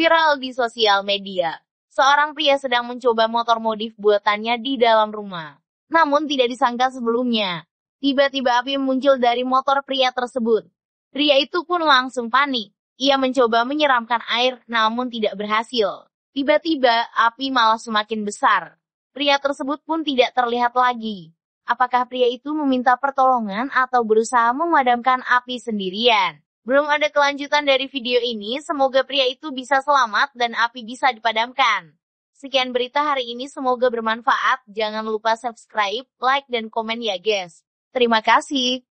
viral di sosial media. Seorang pria sedang mencoba motor modif buatannya di dalam rumah. Namun tidak disangka sebelumnya. Tiba-tiba api muncul dari motor pria tersebut. Pria itu pun langsung panik. Ia mencoba menyeramkan air, namun tidak berhasil. Tiba-tiba, api malah semakin besar. Pria tersebut pun tidak terlihat lagi. Apakah pria itu meminta pertolongan atau berusaha memadamkan api sendirian? Belum ada kelanjutan dari video ini, semoga pria itu bisa selamat dan api bisa dipadamkan. Sekian berita hari ini semoga bermanfaat. Jangan lupa subscribe, like, dan komen ya guys. Terima kasih.